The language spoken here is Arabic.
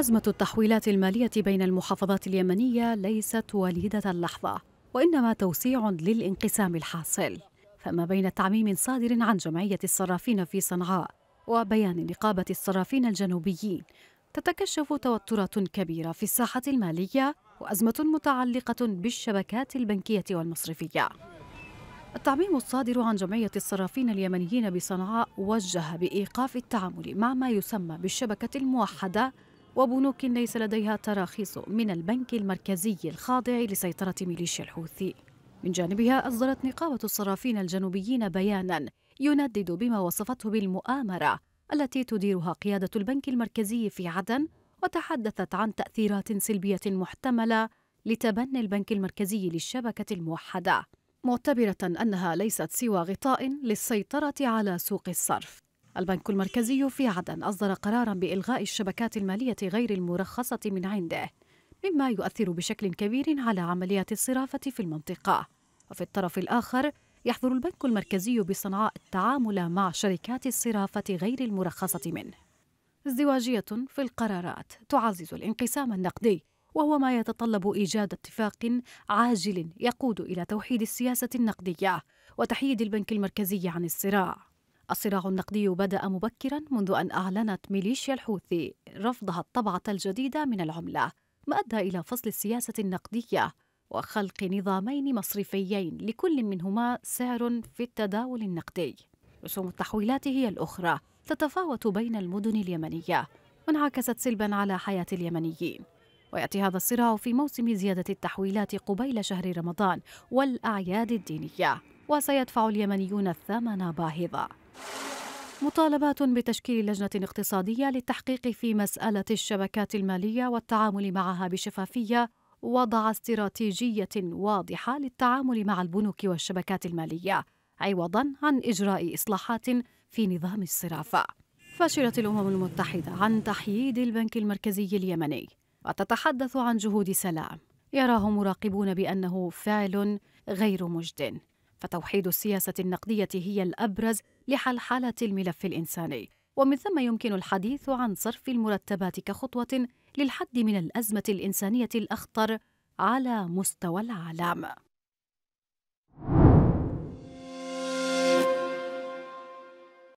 أزمة التحويلات المالية بين المحافظات اليمنية ليست وليدة اللحظة وإنما توسيع للانقسام الحاصل فما بين تعميم صادر عن جمعية الصرافين في صنعاء وبيان نقابة الصرافين الجنوبيين تتكشف توترات كبيرة في الساحة المالية وأزمة متعلقة بالشبكات البنكية والمصرفية التعميم الصادر عن جمعية الصرافين اليمنيين بصنعاء وجه بإيقاف التعامل مع ما يسمى بالشبكة الموحدة وبنوك ليس لديها تراخيص من البنك المركزي الخاضع لسيطرة ميليشيا الحوثي من جانبها أصدرت نقابة الصرافين الجنوبيين بيانا يندد بما وصفته بالمؤامرة التي تديرها قيادة البنك المركزي في عدن وتحدثت عن تأثيرات سلبية محتملة لتبني البنك المركزي للشبكة الموحدة معتبرة أنها ليست سوى غطاء للسيطرة على سوق الصرف البنك المركزي في عدن أصدر قرارا بإلغاء الشبكات المالية غير المرخصة من عنده مما يؤثر بشكل كبير على عمليات الصرافة في المنطقة وفي الطرف الآخر يحظر البنك المركزي بصنعاء التعامل مع شركات الصرافة غير المرخصة منه ازدواجية في القرارات تعزز الانقسام النقدي وهو ما يتطلب إيجاد اتفاق عاجل يقود إلى توحيد السياسة النقدية وتحييد البنك المركزي عن الصراع الصراع النقدي بدأ مبكرا منذ أن أعلنت ميليشيا الحوثي رفضها الطبعة الجديدة من العملة ما أدى إلى فصل السياسة النقدية وخلق نظامين مصرفيين لكل منهما سعر في التداول النقدي رسوم التحويلات هي الأخرى تتفاوت بين المدن اليمنية وانعكست سلبا على حياة اليمنيين ويأتي هذا الصراع في موسم زيادة التحويلات قبيل شهر رمضان والأعياد الدينية وسيدفع اليمنيون الثمن باهظا مطالبات بتشكيل لجنة اقتصادية للتحقيق في مسألة الشبكات المالية والتعامل معها بشفافية وضع استراتيجية واضحة للتعامل مع البنوك والشبكات المالية عوضا عن إجراء إصلاحات في نظام الصرافة فشلت الأمم المتحدة عن تحييد البنك المركزي اليمني وتتحدث عن جهود سلام يراه مراقبون بأنه فعل غير مجد فتوحيد السياسة النقدية هي الأبرز حالة الملف الإنساني ومن ثم يمكن الحديث عن صرف المرتبات كخطوة للحد من الأزمة الإنسانية الأخطر على مستوى العالم